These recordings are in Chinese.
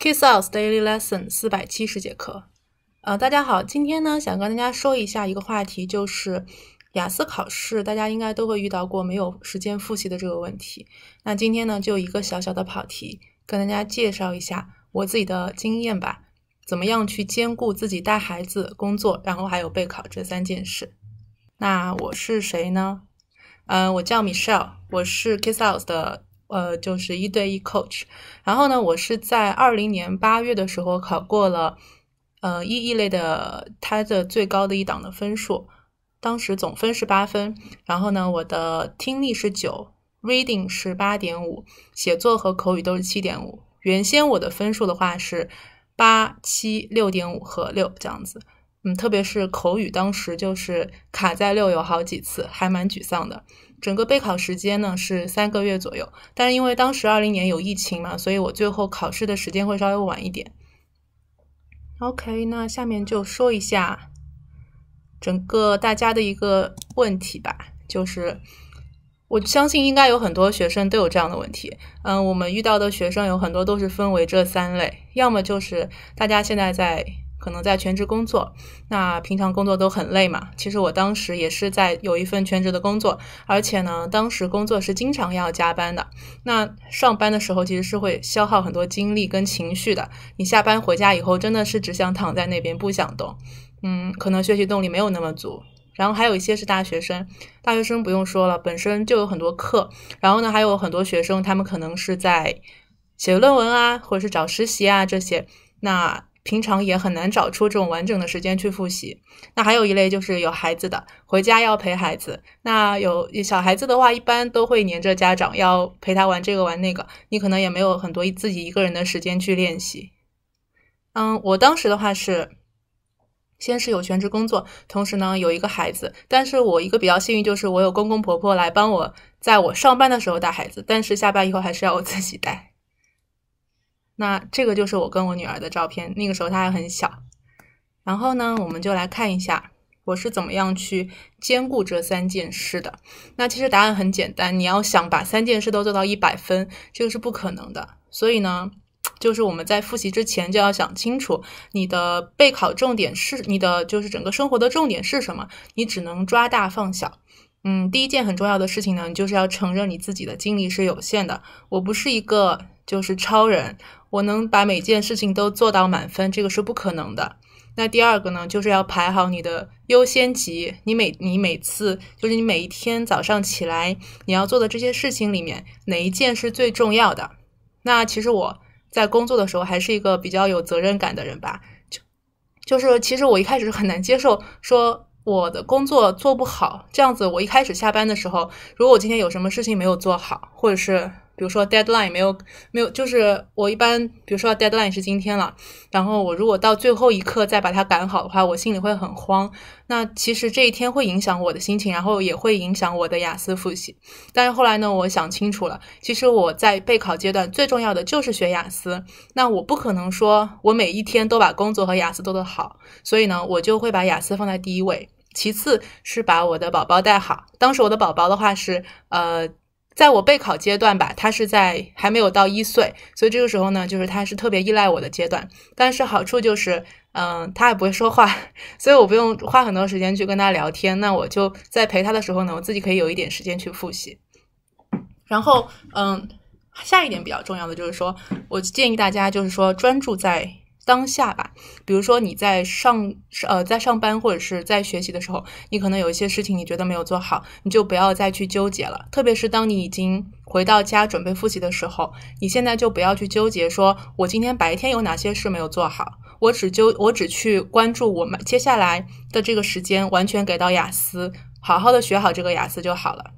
Kissouts Daily Lesson 四百七十节课，呃，大家好，今天呢想跟大家说一下一个话题，就是雅思考试，大家应该都会遇到过没有时间复习的这个问题。那今天呢就一个小小的跑题，跟大家介绍一下我自己的经验吧，怎么样去兼顾自己带孩子、工作，然后还有备考这三件事？那我是谁呢？嗯，我叫 Michelle，我是 Kissouts 的。呃，就是一对一 coach，然后呢，我是在二零年八月的时候考过了，呃，一义类的，它的最高的一档的分数，当时总分是八分，然后呢，我的听力是九，reading 是八点五，写作和口语都是七点五，原先我的分数的话是八七六点五和六这样子，嗯，特别是口语，当时就是卡在六有好几次，还蛮沮丧的。整个备考时间呢是三个月左右，但是因为当时二零年有疫情嘛，所以我最后考试的时间会稍微晚一点。OK，那下面就说一下整个大家的一个问题吧，就是我相信应该有很多学生都有这样的问题。嗯，我们遇到的学生有很多都是分为这三类，要么就是大家现在在。可能在全职工作，那平常工作都很累嘛。其实我当时也是在有一份全职的工作，而且呢，当时工作是经常要加班的。那上班的时候其实是会消耗很多精力跟情绪的。你下班回家以后，真的是只想躺在那边不想动。嗯，可能学习动力没有那么足。然后还有一些是大学生，大学生不用说了，本身就有很多课。然后呢，还有很多学生，他们可能是在写论文啊，或者是找实习啊这些。那平常也很难找出这种完整的时间去复习。那还有一类就是有孩子的，回家要陪孩子。那有小孩子的话，一般都会黏着家长，要陪他玩这个玩那个。你可能也没有很多自己一个人的时间去练习。嗯，我当时的话是，先是有全职工作，同时呢有一个孩子。但是我一个比较幸运就是我有公公婆婆来帮我，在我上班的时候带孩子，但是下班以后还是要我自己带。那这个就是我跟我女儿的照片，那个时候她还很小。然后呢，我们就来看一下我是怎么样去兼顾这三件事的。那其实答案很简单，你要想把三件事都做到一百分，这个是不可能的。所以呢，就是我们在复习之前就要想清楚，你的备考重点是你的就是整个生活的重点是什么？你只能抓大放小。嗯，第一件很重要的事情呢，你就是要承认你自己的精力是有限的。我不是一个就是超人。我能把每件事情都做到满分，这个是不可能的。那第二个呢，就是要排好你的优先级。你每你每次就是你每一天早上起来，你要做的这些事情里面，哪一件是最重要的？那其实我在工作的时候还是一个比较有责任感的人吧。就就是其实我一开始很难接受说我的工作做不好这样子。我一开始下班的时候，如果我今天有什么事情没有做好，或者是。比如说 deadline 没有没有，就是我一般比如说 deadline 是今天了，然后我如果到最后一刻再把它赶好的话，我心里会很慌。那其实这一天会影响我的心情，然后也会影响我的雅思复习。但是后来呢，我想清楚了，其实我在备考阶段最重要的就是学雅思。那我不可能说我每一天都把工作和雅思做得好，所以呢，我就会把雅思放在第一位，其次是把我的宝宝带好。当时我的宝宝的话是呃。在我备考阶段吧，他是在还没有到一岁，所以这个时候呢，就是他是特别依赖我的阶段。但是好处就是，嗯，他也不会说话，所以我不用花很多时间去跟他聊天。那我就在陪他的时候呢，我自己可以有一点时间去复习。然后，嗯，下一点比较重要的就是说，我建议大家就是说，专注在。当下吧，比如说你在上呃在上班或者是在学习的时候，你可能有一些事情你觉得没有做好，你就不要再去纠结了。特别是当你已经回到家准备复习的时候，你现在就不要去纠结，说我今天白天有哪些事没有做好，我只纠我只去关注我们接下来的这个时间，完全给到雅思，好好的学好这个雅思就好了。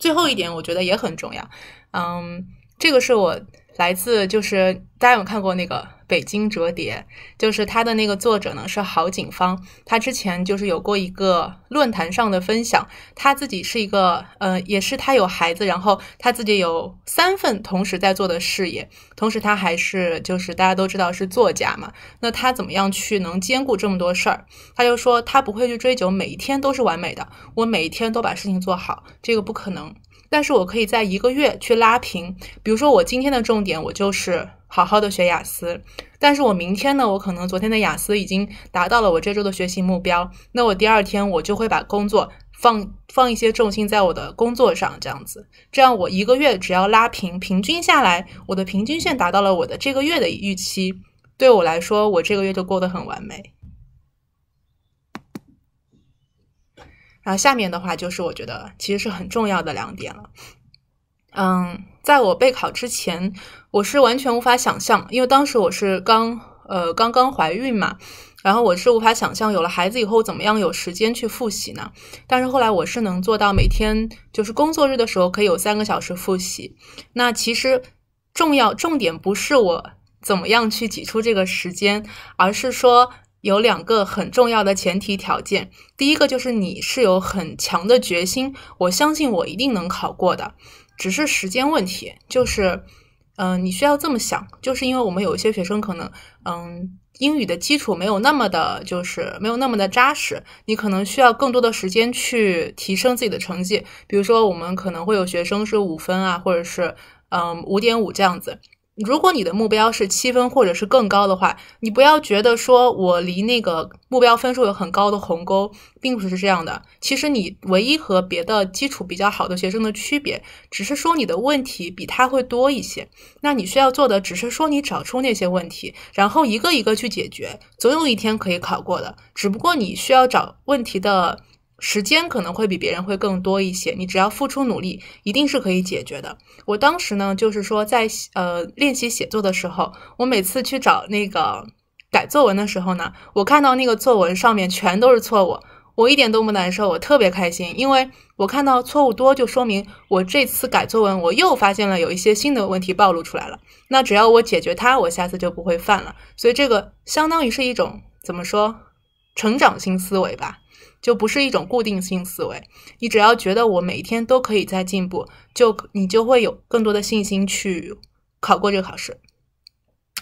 最后一点，我觉得也很重要，嗯，这个是我。来自就是大家有看过那个《北京折叠》，就是他的那个作者呢是郝景芳。他之前就是有过一个论坛上的分享，他自己是一个呃，也是他有孩子，然后他自己有三份同时在做的事业，同时他还是就是大家都知道是作家嘛。那他怎么样去能兼顾这么多事儿？他就说他不会去追求每一天都是完美的，我每一天都把事情做好，这个不可能。但是我可以在一个月去拉平，比如说我今天的重点，我就是好好的学雅思。但是我明天呢，我可能昨天的雅思已经达到了我这周的学习目标，那我第二天我就会把工作放放一些重心在我的工作上，这样子，这样我一个月只要拉平，平均下来我的平均线达到了我的这个月的预期，对我来说，我这个月就过得很完美。那下面的话就是我觉得其实是很重要的两点了。嗯，在我备考之前，我是完全无法想象，因为当时我是刚呃刚刚怀孕嘛，然后我是无法想象有了孩子以后怎么样有时间去复习呢。但是后来我是能做到每天就是工作日的时候可以有三个小时复习。那其实重要重点不是我怎么样去挤出这个时间，而是说。有两个很重要的前提条件，第一个就是你是有很强的决心，我相信我一定能考过的，只是时间问题。就是，嗯，你需要这么想，就是因为我们有一些学生可能，嗯，英语的基础没有那么的，就是没有那么的扎实，你可能需要更多的时间去提升自己的成绩。比如说，我们可能会有学生是五分啊，或者是，嗯，五点五这样子。如果你的目标是七分或者是更高的话，你不要觉得说我离那个目标分数有很高的鸿沟，并不是这样的。其实你唯一和别的基础比较好的学生的区别，只是说你的问题比他会多一些。那你需要做的只是说你找出那些问题，然后一个一个去解决，总有一天可以考过的。只不过你需要找问题的。时间可能会比别人会更多一些，你只要付出努力，一定是可以解决的。我当时呢，就是说在呃练习写作的时候，我每次去找那个改作文的时候呢，我看到那个作文上面全都是错误，我一点都不难受，我特别开心，因为我看到错误多，就说明我这次改作文我又发现了有一些新的问题暴露出来了。那只要我解决它，我下次就不会犯了。所以这个相当于是一种怎么说，成长性思维吧。就不是一种固定性思维，你只要觉得我每一天都可以在进步，就你就会有更多的信心去考过这个考试。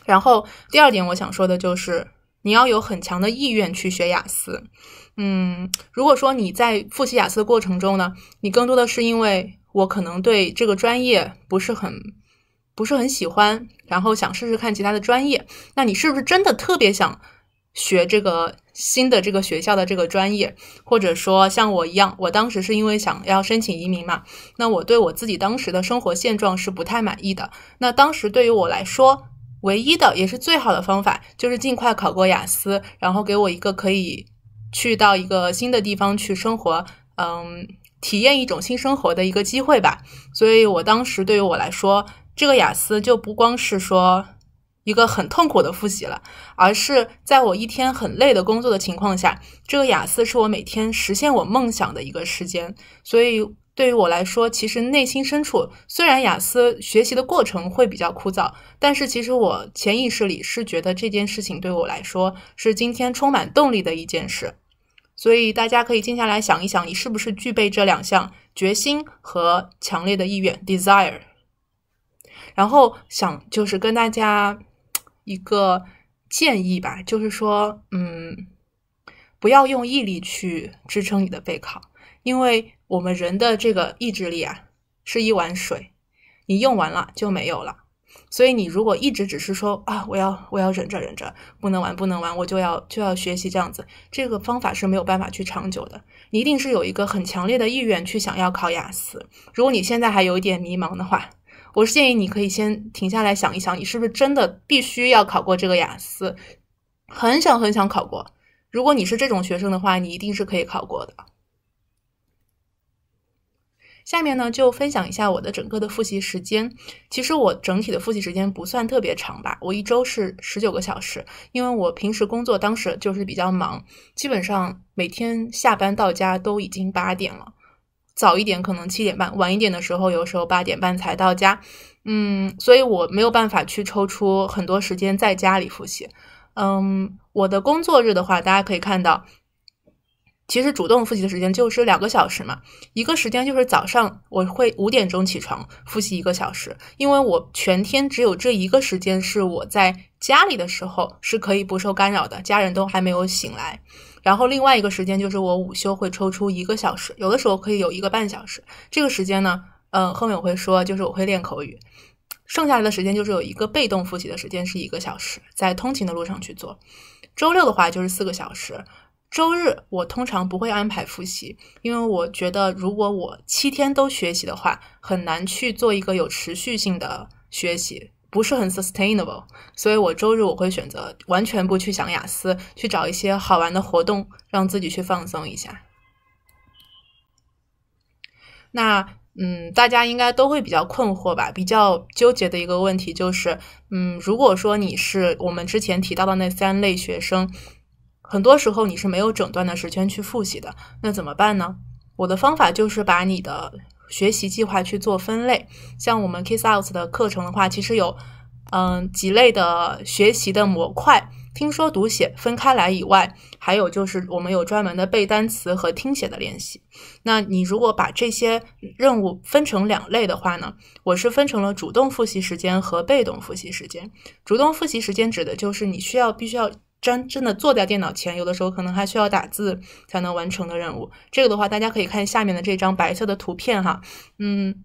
然后第二点，我想说的就是你要有很强的意愿去学雅思。嗯，如果说你在复习雅思的过程中呢，你更多的是因为我可能对这个专业不是很不是很喜欢，然后想试试看其他的专业，那你是不是真的特别想？学这个新的这个学校的这个专业，或者说像我一样，我当时是因为想要申请移民嘛，那我对我自己当时的生活现状是不太满意的。那当时对于我来说，唯一的也是最好的方法就是尽快考过雅思，然后给我一个可以去到一个新的地方去生活，嗯，体验一种新生活的一个机会吧。所以我当时对于我来说，这个雅思就不光是说。一个很痛苦的复习了，而是在我一天很累的工作的情况下，这个雅思是我每天实现我梦想的一个时间。所以对于我来说，其实内心深处虽然雅思学习的过程会比较枯燥，但是其实我潜意识里是觉得这件事情对我来说是今天充满动力的一件事。所以大家可以静下来想一想，你是不是具备这两项决心和强烈的意愿 （desire），然后想就是跟大家。一个建议吧，就是说，嗯，不要用毅力去支撑你的备考，因为我们人的这个意志力啊，是一碗水，你用完了就没有了。所以你如果一直只是说啊，我要我要忍着忍着，不能玩不能玩，我就要就要学习这样子，这个方法是没有办法去长久的。你一定是有一个很强烈的意愿去想要考雅思。如果你现在还有一点迷茫的话。我是建议你可以先停下来想一想，你是不是真的必须要考过这个雅思？很想很想考过。如果你是这种学生的话，你一定是可以考过的。下面呢，就分享一下我的整个的复习时间。其实我整体的复习时间不算特别长吧，我一周是十九个小时，因为我平时工作当时就是比较忙，基本上每天下班到家都已经八点了。早一点可能七点半，晚一点的时候有时候八点半才到家，嗯，所以我没有办法去抽出很多时间在家里复习，嗯，我的工作日的话，大家可以看到，其实主动复习的时间就是两个小时嘛，一个时间就是早上我会五点钟起床复习一个小时，因为我全天只有这一个时间是我在家里的时候是可以不受干扰的，家人都还没有醒来。然后另外一个时间就是我午休会抽出一个小时，有的时候可以有一个半小时。这个时间呢，嗯，后面我会说，就是我会练口语。剩下来的时间就是有一个被动复习的时间，是一个小时，在通勤的路上去做。周六的话就是四个小时，周日我通常不会安排复习，因为我觉得如果我七天都学习的话，很难去做一个有持续性的学习。不是很 sustainable，所以我周日我会选择完全不去想雅思，去找一些好玩的活动，让自己去放松一下。那嗯，大家应该都会比较困惑吧，比较纠结的一个问题就是，嗯，如果说你是我们之前提到的那三类学生，很多时候你是没有整段的时间去复习的，那怎么办呢？我的方法就是把你的。学习计划去做分类，像我们 Kiss Out 的课程的话，其实有嗯几类的学习的模块，听说读写分开来以外，还有就是我们有专门的背单词和听写的练习。那你如果把这些任务分成两类的话呢，我是分成了主动复习时间和被动复习时间。主动复习时间指的就是你需要必须要。真真的坐在电脑前，有的时候可能还需要打字才能完成的任务。这个的话，大家可以看下面的这张白色的图片哈。嗯，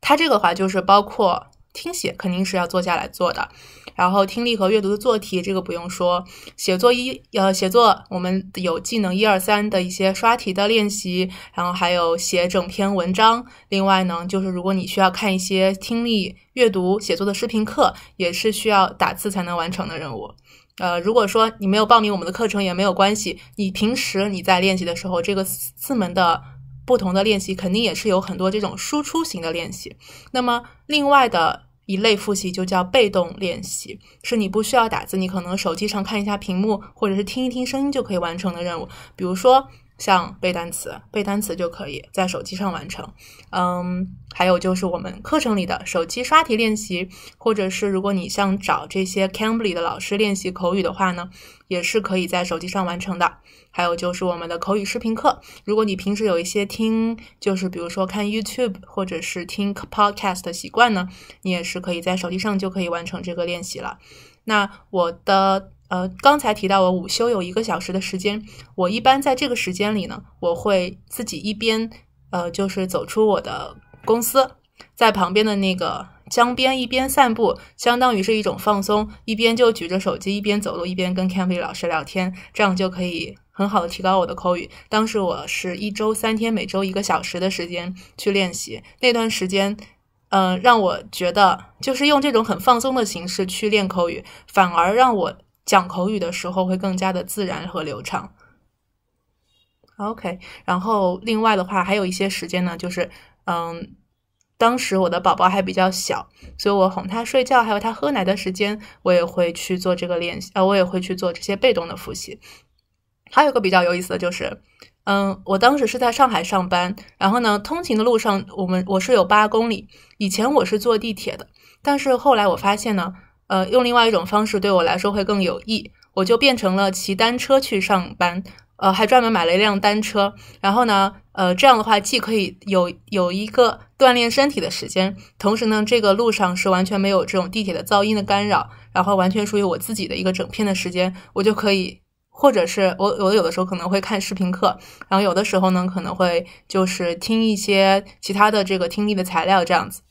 它这个话就是包括听写，肯定是要坐下来做的。然后听力和阅读的做题，这个不用说。写作一呃写作，我们有技能一二三的一些刷题的练习，然后还有写整篇文章。另外呢，就是如果你需要看一些听力、阅读、写作的视频课，也是需要打字才能完成的任务。呃，如果说你没有报名我们的课程也没有关系，你平时你在练习的时候，这个四门的不同的练习肯定也是有很多这种输出型的练习。那么另外的一类复习就叫被动练习，是你不需要打字，你可能手机上看一下屏幕，或者是听一听声音就可以完成的任务，比如说。像背单词，背单词就可以在手机上完成。嗯，还有就是我们课程里的手机刷题练习，或者是如果你想找这些 Cambly 的老师练习口语的话呢，也是可以在手机上完成的。还有就是我们的口语视频课，如果你平时有一些听，就是比如说看 YouTube 或者是听 Podcast 的习惯呢，你也是可以在手机上就可以完成这个练习了。那我的。呃，刚才提到我午休有一个小时的时间，我一般在这个时间里呢，我会自己一边呃，就是走出我的公司，在旁边的那个江边一边散步，相当于是一种放松，一边就举着手机一边走路，一边跟 c a m v y 老师聊天，这样就可以很好的提高我的口语。当时我是一周三天，每周一个小时的时间去练习，那段时间，嗯，让我觉得就是用这种很放松的形式去练口语，反而让我。讲口语的时候会更加的自然和流畅。OK，然后另外的话还有一些时间呢，就是嗯，当时我的宝宝还比较小，所以我哄他睡觉，还有他喝奶的时间，我也会去做这个练习，呃，我也会去做这些被动的复习。还有个比较有意思的就是，嗯，我当时是在上海上班，然后呢，通勤的路上，我们我是有八公里。以前我是坐地铁的，但是后来我发现呢。呃，用另外一种方式对我来说会更有益，我就变成了骑单车去上班，呃，还专门买了一辆单车。然后呢，呃，这样的话既可以有有一个锻炼身体的时间，同时呢，这个路上是完全没有这种地铁的噪音的干扰，然后完全属于我自己的一个整片的时间，我就可以，或者是我我有的时候可能会看视频课，然后有的时候呢可能会就是听一些其他的这个听力的材料，这样子。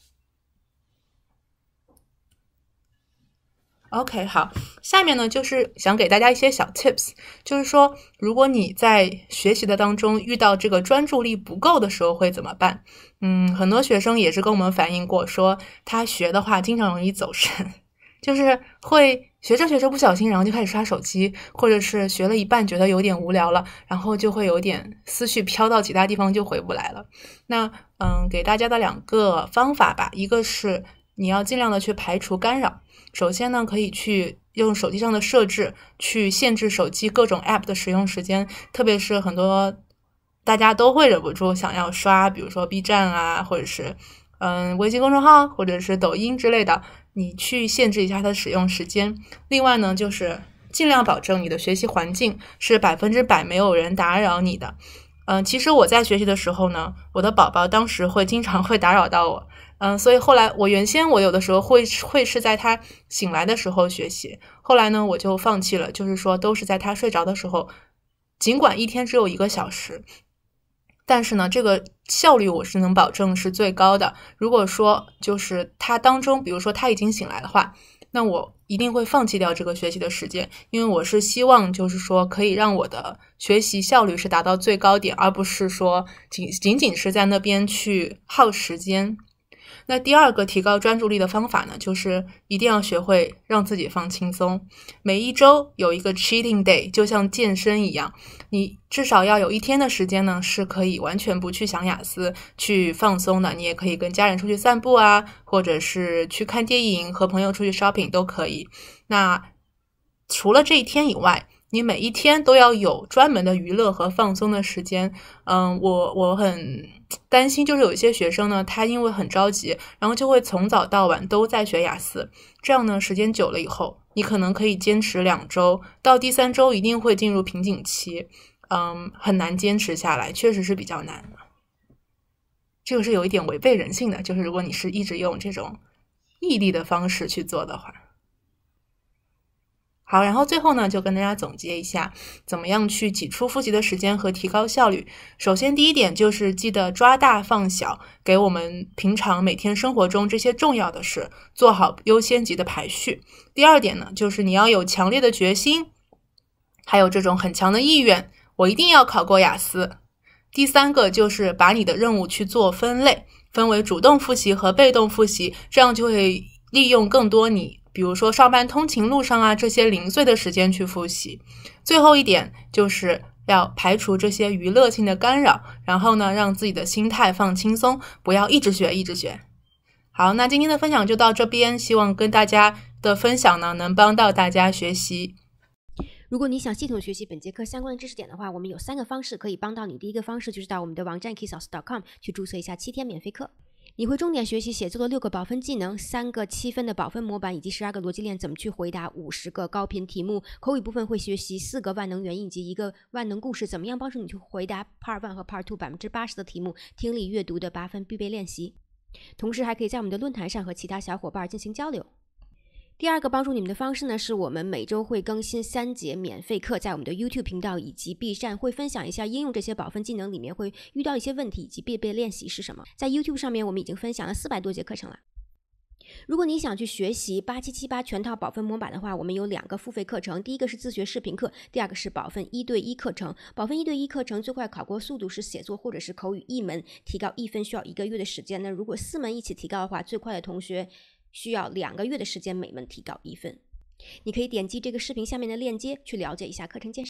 OK，好，下面呢就是想给大家一些小 Tips，就是说，如果你在学习的当中遇到这个专注力不够的时候会怎么办？嗯，很多学生也是跟我们反映过，说他学的话经常容易走神，就是会学着学着不小心，然后就开始刷手机，或者是学了一半觉得有点无聊了，然后就会有点思绪飘到其他地方就回不来了。那嗯，给大家的两个方法吧，一个是你要尽量的去排除干扰。首先呢，可以去用手机上的设置去限制手机各种 APP 的使用时间，特别是很多大家都会忍不住想要刷，比如说 B 站啊，或者是嗯微信公众号，或者是抖音之类的，你去限制一下它的使用时间。另外呢，就是尽量保证你的学习环境是百分之百没有人打扰你的。嗯，其实我在学习的时候呢，我的宝宝当时会经常会打扰到我。嗯，所以后来我原先我有的时候会会是在他醒来的时候学习，后来呢我就放弃了，就是说都是在他睡着的时候，尽管一天只有一个小时，但是呢这个效率我是能保证是最高的。如果说就是他当中，比如说他已经醒来的话，那我一定会放弃掉这个学习的时间，因为我是希望就是说可以让我的学习效率是达到最高点，而不是说仅仅仅是在那边去耗时间。那第二个提高专注力的方法呢，就是一定要学会让自己放轻松。每一周有一个 cheating day，就像健身一样，你至少要有一天的时间呢是可以完全不去想雅思，去放松的。你也可以跟家人出去散步啊，或者是去看电影，和朋友出去 shopping 都可以。那除了这一天以外，你每一天都要有专门的娱乐和放松的时间。嗯，我我很担心，就是有一些学生呢，他因为很着急，然后就会从早到晚都在学雅思。这样呢，时间久了以后，你可能可以坚持两周，到第三周一定会进入瓶颈期。嗯，很难坚持下来，确实是比较难。这个是有一点违背人性的，就是如果你是一直用这种毅力的方式去做的话。好，然后最后呢，就跟大家总结一下，怎么样去挤出复习的时间和提高效率。首先，第一点就是记得抓大放小，给我们平常每天生活中这些重要的事做好优先级的排序。第二点呢，就是你要有强烈的决心，还有这种很强的意愿，我一定要考过雅思。第三个就是把你的任务去做分类，分为主动复习和被动复习，这样就会利用更多你。比如说上班通勤路上啊，这些零碎的时间去复习。最后一点就是要排除这些娱乐性的干扰，然后呢，让自己的心态放轻松，不要一直学一直学。好，那今天的分享就到这边，希望跟大家的分享呢能帮到大家学习。如果你想系统学习本节课相关的知识点的话，我们有三个方式可以帮到你。第一个方式就是到我们的网站 k i s s s o s c o m 去注册一下七天免费课。你会重点学习写作的六个保分技能、三个七分的保分模板以及十二个逻辑链，怎么去回答五十个高频题目？口语部分会学习四个万能原因以及一个万能故事，怎么样帮助你去回答 Part One 和 Part Two 百分之八十的题目？听力阅读的八分必备练习，同时还可以在我们的论坛上和其他小伙伴进行交流。第二个帮助你们的方式呢，是我们每周会更新三节免费课，在我们的 YouTube 频道以及 B 站会分享一下应用这些保分技能里面会遇到一些问题以及必备练习是什么。在 YouTube 上面，我们已经分享了四百多节课程了。如果你想去学习八七七八全套保分模板的话，我们有两个付费课程，第一个是自学视频课，第二个是保分一对一课程。保分一对一课程最快考过速度是写作或者是口语一门，提高一分需要一个月的时间。那如果四门一起提高的话，最快的同学。需要两个月的时间，每门提高一分。你可以点击这个视频下面的链接，去了解一下课程建设。